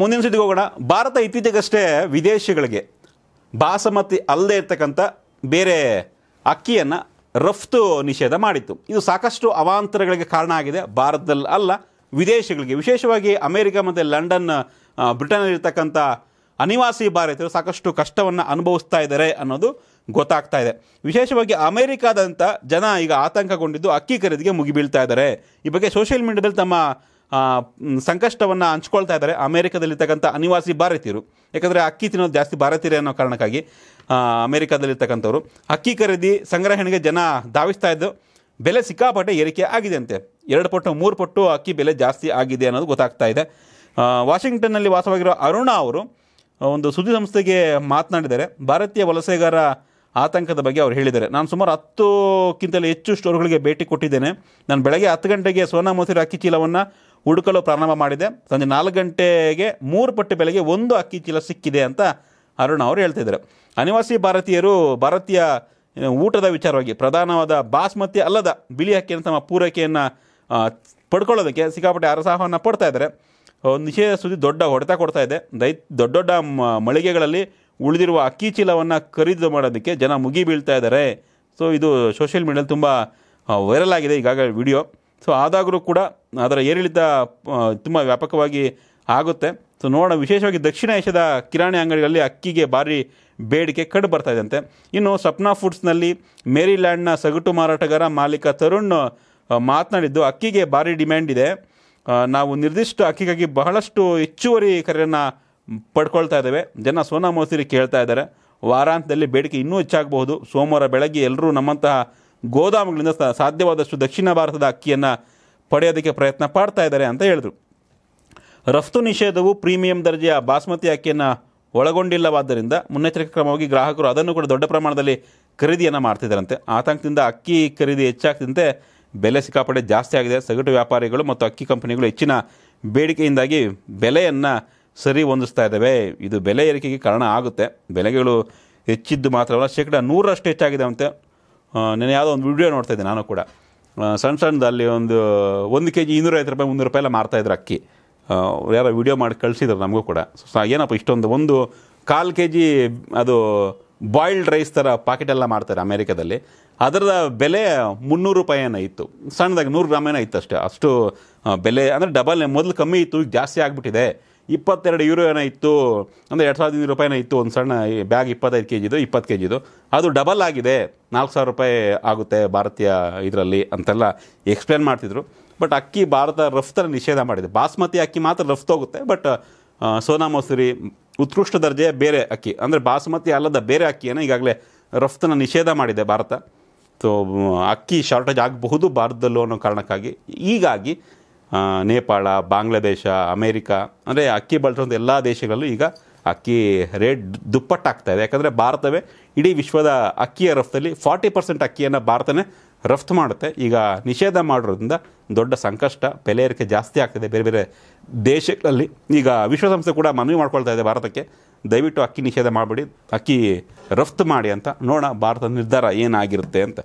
ಮುಂದಿನ ಸುದ್ದಿಗೆ ಹೋಗೋಣ ಭಾರತ ಇತ್ತೀಚೆಗಷ್ಟೇ ವಿದೇಶಗಳಿಗೆ ಬಾಸಮತಿ ಅಲ್ಲದೆ ಇರ್ತಕ್ಕಂಥ ಬೇರೆ ಅಕ್ಕಿಯನ್ನು ರಫ್ತು ನಿಷೇಧ ಮಾಡಿತ್ತು ಇದು ಸಾಕಷ್ಟು ಅವಾಂತರಗಳಿಗೆ ಕಾರಣ ಆಗಿದೆ ಭಾರತದಲ್ಲಿ ಅಲ್ಲ ವಿದೇಶಗಳಿಗೆ ವಿಶೇಷವಾಗಿ ಅಮೇರಿಕ ಮತ್ತು ಲಂಡನ್ ಬ್ರಿಟನ್ನಲ್ಲಿರ್ತಕ್ಕಂಥ ಅನಿವಾಸಿ ಭಾರತೀಯರು ಸಾಕಷ್ಟು ಕಷ್ಟವನ್ನು ಅನುಭವಿಸ್ತಾ ಇದ್ದಾರೆ ಅನ್ನೋದು ಗೊತ್ತಾಗ್ತಾ ಇದೆ ವಿಶೇಷವಾಗಿ ಅಮೇರಿಕಾದಂಥ ಜನ ಈಗ ಆತಂಕಗೊಂಡಿದ್ದು ಅಕ್ಕಿ ಖರೀದಿಗೆ ಮುಗಿಬೀಳ್ತಾ ಇದ್ದಾರೆ ಈ ಬಗ್ಗೆ ಸೋಷಿಯಲ್ ಮೀಡಿಯಾದಲ್ಲಿ ತಮ್ಮ ಸಂಕಷ್ಟವನ್ನು ಹಂಚ್ಕೊಳ್ತಾ ಇದ್ದಾರೆ ಅಮೆರಿಕದಲ್ಲಿರ್ತಕ್ಕಂಥ ಅನಿವಾಸಿ ಭಾರತೀಯರು ಯಾಕಂದರೆ ಅಕ್ಕಿ ತಿನ್ನೋದು ಜಾಸ್ತಿ ಭಾರತೀಯರು ಅನ್ನೋ ಕಾರಣಕ್ಕಾಗಿ ಅಮೇರಿಕಾದಲ್ಲಿರ್ತಕ್ಕಂಥವ್ರು ಅಕ್ಕಿ ಖರೀದಿ ಸಂಗ್ರಹಣೆಗೆ ಜನ ಧಾವಿಸ್ತಾ ಇದ್ದು ಬೆಲೆ ಸಿಕ್ಕಾಪಟ್ಟೆ ಏರಿಕೆ ಆಗಿದೆ ಅಂತೆ ಎರಡು ಪಟ್ಟು ಮೂರು ಪಟ್ಟು ಅಕ್ಕಿ ಬೆಲೆ ಜಾಸ್ತಿ ಆಗಿದೆ ಅನ್ನೋದು ಗೊತ್ತಾಗ್ತಾ ಇದೆ ವಾಷಿಂಗ್ಟನ್ನಲ್ಲಿ ವಾಸವಾಗಿರೋ ಅರುಣ ಅವರು ಒಂದು ಸುದ್ದಿಸಂಸ್ಥೆಗೆ ಮಾತನಾಡಿದ್ದಾರೆ ಭಾರತೀಯ ವಲಸೆಗಾರ ಆತಂಕದ ಬಗ್ಗೆ ಅವರು ಹೇಳಿದ್ದಾರೆ ನಾನು ಸುಮಾರು ಹತ್ತುಕ್ಕಿಂತಲೂ ಹೆಚ್ಚು ಸ್ಟೋರ್ಗಳಿಗೆ ಭೇಟಿ ಕೊಟ್ಟಿದ್ದೇನೆ ನಾನು ಬೆಳಗ್ಗೆ ಹತ್ತು ಗಂಟೆಗೆ ಸೋನಾ ಮಸೂರಿ ಅಕ್ಕಿ ಚೀಲವನ್ನು ಹುಡುಕಲು ಪ್ರಾರಂಭ ಮಾಡಿದೆ ಸಂಜೆ ನಾಲ್ಕು ಗಂಟೆಗೆ ಮೂರು ಪಟ್ಟು ಬೆಲೆಗೆ ಒಂದು ಅಕ್ಕಿ ಚೀಲ ಸಿಕ್ಕಿದೆ ಅಂತ ಅರುಣ್ ಅವರು ಹೇಳ್ತಿದ್ದಾರೆ ಅನಿವಾಸಿ ಭಾರತೀಯರು ಭಾರತೀಯ ಊಟದ ವಿಚಾರವಾಗಿ ಪ್ರಧಾನವಾದ ಬಾಸ್ಮತಿ ಅಲ್ಲದ ಬಿಳಿ ಅಕ್ಕಿಯನ್ನು ತಮ್ಮ ಪೂರೈಕೆಯನ್ನು ಪಡ್ಕೊಳ್ಳೋದಕ್ಕೆ ಸಿಕ್ಕಾಪಟ್ಟೆ ಅರಸಾಹವನ್ನು ಪಡ್ತಾ ಇದ್ದಾರೆ ಒಂದು ನಿಷೇಧ ಸುದ್ದಿ ದೊಡ್ಡ ಹೊಡೆತ ಕೊಡ್ತಾ ಇದೆ ದೈ ದೊಡ್ಡ ದೊಡ್ಡ ಮಳಿಗೆಗಳಲ್ಲಿ ಉಳಿದಿರುವ ಅಕ್ಕಿ ಚೀಲವನ್ನು ಖರೀದಿ ಮಾಡೋದಕ್ಕೆ ಜನ ಮುಗಿ ಬೀಳ್ತಾ ಇದ್ದಾರೆ ಸೊ ಇದು ಸೋಷಿಯಲ್ ಮೀಡಿಯಲ್ಲಿ ತುಂಬ ವೈರಲ್ ಆಗಿದೆ ಈಗಾಗಲೇ ವಿಡಿಯೋ ಸೊ ಆದಾಗಲೂ ಕೂಡ ಅದರ ಏರಿಳಿತ ತುಂಬ ವ್ಯಾಪಕವಾಗಿ ಆಗುತ್ತೆ ಸೊ ನೋಡೋಣ ವಿಶೇಷವಾಗಿ ದಕ್ಷಿಣ ಏಷ್ಯಾದ ಕಿರಾಣಿ ಅಂಗಡಿಗಳಲ್ಲಿ ಅಕ್ಕಿಗೆ ಭಾರಿ ಬೇಡಿಕೆ ಕಂಡು ಬರ್ತಾ ಇದ್ದಂತೆ ಇನ್ನು ಸಪ್ನಾ ಫುಡ್ಸ್ನಲ್ಲಿ ಮೇರಿಲ್ಯಾಂಡ್ನ ಸಗಟು ಮಾರಾಟಗಾರ ಮಾಲೀಕ ತರುಣ್ ಮಾತನಾಡಿದ್ದು ಅಕ್ಕಿಗೆ ಭಾರಿ ಡಿಮ್ಯಾಂಡ್ ಇದೆ ನಾವು ನಿರ್ದಿಷ್ಟ ಅಕ್ಕಿಗಾಗಿ ಬಹಳಷ್ಟು ಹೆಚ್ಚುವರಿ ಕರೆಯನ್ನು ಪಡ್ಕೊಳ್ತಾ ಇದ್ದೇವೆ ಜನ ಸೋನಾ ಮೋಸಿರಿ ಕೇಳ್ತಾ ಇದ್ದಾರೆ ವಾರಾಂತ್ಯದಲ್ಲಿ ಬೇಡಿಕೆ ಇನ್ನೂ ಹೆಚ್ಚಾಗಬಹುದು ಸೋಮವಾರ ಬೆಳಗ್ಗೆ ಎಲ್ಲರೂ ನಮ್ಮಂತಹ ಗೋದಾಮುಗಳಿಂದ ಸಾಧ್ಯವಾದಷ್ಟು ದಕ್ಷಿಣ ಭಾರತದ ಅಕ್ಕಿಯನ್ನು ಪಡೆಯೋದಕ್ಕೆ ಪ್ರಯತ್ನ ಪಡ್ತಾ ಇದ್ದಾರೆ ಅಂತ ಹೇಳಿದರು ರಫ್ತು ನಿಷೇಧವು ಪ್ರೀಮಿಯಂ ದರ್ಜೆಯ ಬಾಸ್ಮತಿ ಅಕ್ಕಿಯನ್ನು ಒಳಗೊಂಡಿಲ್ಲವಾದ್ದರಿಂದ ಮುನ್ನೆಚ್ಚರಿಕೆ ಕ್ರಮವಾಗಿ ಗ್ರಾಹಕರು ಅದನ್ನು ಕೂಡ ದೊಡ್ಡ ಪ್ರಮಾಣದಲ್ಲಿ ಖರೀದಿಯನ್ನು ಮಾಡ್ತಿದ್ದಾರಂತೆ ಆತಂಕದಿಂದ ಅಕ್ಕಿ ಖರೀದಿ ಹೆಚ್ಚಾಗ್ತಿದ್ದಂತೆ ಬೆಲೆ ಸಿಕ್ಕಾಪಡೆ ಜಾಸ್ತಿ ಆಗಿದೆ ಸಗಟು ವ್ಯಾಪಾರಿಗಳು ಮತ್ತು ಅಕ್ಕಿ ಕಂಪನಿಗಳು ಹೆಚ್ಚಿನ ಬೇಡಿಕೆಯಿಂದಾಗಿ ಬೆಲೆಯನ್ನು ಸರಿ ಹೊಂದಿಸ್ತಾ ಇದ್ದಾವೆ ಇದು ಬೆಲೆ ಏರಿಕೆಗೆ ಕಾರಣ ಆಗುತ್ತೆ ಬೆಲೆಗಳು ಹೆಚ್ಚಿದ್ದು ಮಾತ್ರವಲ್ಲ ಶೇಕಡ ನೂರರಷ್ಟು ಹೆಚ್ಚಾಗಿದೆ ಅಂತೆ ನಾನು ಯಾವುದೋ ಒಂದು ವಿಡಿಯೋ ನೋಡ್ತಾಯಿದ್ದೆ ನಾನು ಕೂಡ ಸಣ್ಣ ಸಣ್ಣದಲ್ಲಿ ಒಂದು ಒಂದು ಕೆ ಜಿ ಇನ್ನೂರೈವತ್ತು ರೂಪಾಯಿ ಮುನ್ನೂರು ರೂಪಾಯಿ ಎಲ್ಲ ಮಾರ್ತಾಯಿದ್ರು ಅಕ್ಕಿ ಯಾರೋ ವಿಡಿಯೋ ಮಾಡಿ ಕಳಿಸಿದ್ರು ನಮಗೂ ಕೂಡ ಏನಪ್ಪ ಇಷ್ಟೊಂದು ಒಂದು ಕಾಲು ಕೆ ಜಿ ಅದು ಬಾಯ್ಲ್ಡ್ ರೈಸ್ ಥರ ಪಾಕೆಟೆಲ್ಲ ಮಾಡ್ತಾರೆ ಅಮೇರಿಕಾದಲ್ಲಿ ಅದರ ಬೆಲೆ ಮುನ್ನೂರು ರೂಪಾಯಿ ಏನೋ ಇತ್ತು ಸಣ್ಣದಾಗಿ ನೂರು ಗ್ರಾಮ್ ಏನೋ ಇತ್ತು ಅಷ್ಟೇ ಅಷ್ಟು ಬೆಲೆ ಅಂದರೆ ಡಬಲ್ ಮೊದಲು ಕಮ್ಮಿ ಇತ್ತು ಈಗ ಜಾಸ್ತಿ ಆಗಿಬಿಟ್ಟಿದೆ ಇಪ್ಪತ್ತೆರಡು ಯೂರೋ ಏನೋ ಇತ್ತು ಅಂದರೆ ಎರಡು ಸಾವಿರದ ಇನ್ನೂರು ರೂಪಾಯಿನ ಇತ್ತು ಒಂದು ಸಣ್ಣ ಬ್ಯಾಗ್ ಇಪ್ಪತ್ತೈದು ಕೆ ಜಿದು ಇಪ್ಪತ್ತು ಕೆ ಜಿದು ಅದು ಡಬಲ್ ಆಗಿದೆ ನಾಲ್ಕು ಸಾವಿರ ರೂಪಾಯಿ ಆಗುತ್ತೆ ಭಾರತೀಯ ಇದರಲ್ಲಿ ಅಂತೆಲ್ಲ ಎಕ್ಸ್ಪ್ಲೇನ್ ಮಾಡ್ತಿದ್ರು ಬಟ್ ಅಕ್ಕಿ ಭಾರತ ರಫ್ತನ್ನು ನಿಷೇಧ ಮಾಡಿದೆ ಬಾಸ್ಮತಿ ಅಕ್ಕಿ ಮಾತ್ರ ರಫ್ತು ಹೋಗುತ್ತೆ ಬಟ್ ಸೋನಾ ಮಸೂರಿ ಉತ್ಕೃಷ್ಟ ದರ್ಜೆಯ ಬೇರೆ ಅಕ್ಕಿ ಅಂದರೆ ಬಾಸ್ಮತಿ ಅಲ್ಲದ ಬೇರೆ ಅಕ್ಕಿಯನ್ನು ಈಗಾಗಲೇ ರಫ್ತನ ನಿಷೇಧ ಮಾಡಿದೆ ಭಾರತ ಸೊ ಅಕ್ಕಿ ಶಾರ್ಟೇಜ್ ಆಗಬಹುದು ಭಾರತದಲ್ಲೂ ಅನ್ನೋ ಕಾರಣಕ್ಕಾಗಿ ಹೀಗಾಗಿ ನೇಪಾಳ ಬಾಂಗ್ಲಾದೇಶ ಅಮೇರಿಕಾ ಅಂದರೆ ಅಕ್ಕಿ ಬಳಸುವಂಥ ಎಲ್ಲ ದೇಶಗಳಲ್ಲೂ ಈಗ ಅಕ್ಕಿ ರೇಟ್ ದುಪ್ಪಟ್ಟಾಗ್ತಾ ಇದೆ ಯಾಕಂದರೆ ಭಾರತವೇ ಇಡೀ ವಿಶ್ವದ ಅಕ್ಕಿಯ ರಫ್ತಲ್ಲಿ ಫಾರ್ಟಿ ಪರ್ಸೆಂಟ್ ಅಕ್ಕಿಯನ್ನು ಭಾರತನೇ ರಫ್ತು ಮಾಡುತ್ತೆ ಈಗ ನಿಷೇಧ ಮಾಡೋದ್ರಿಂದ ದೊಡ್ಡ ಸಂಕಷ್ಟ ಬೆಲೆ ಏರಿಕೆ ಜಾಸ್ತಿ ಆಗ್ತಿದೆ ಬೇರೆ ಬೇರೆ ದೇಶಗಳಲ್ಲಿ ಈಗ ವಿಶ್ವಸಂಸ್ಥೆ ಕೂಡ ಮನವಿ ಮಾಡ್ಕೊಳ್ತಾ ಇದೆ ಭಾರತಕ್ಕೆ ದಯವಿಟ್ಟು ಅಕ್ಕಿ ನಿಷೇಧ ಮಾಡಿಬಿಡಿ ಅಕ್ಕಿ ರಫ್ತು ಮಾಡಿ ಅಂತ ನೋಡೋಣ ಭಾರತದ ನಿರ್ಧಾರ ಏನಾಗಿರುತ್ತೆ ಅಂತ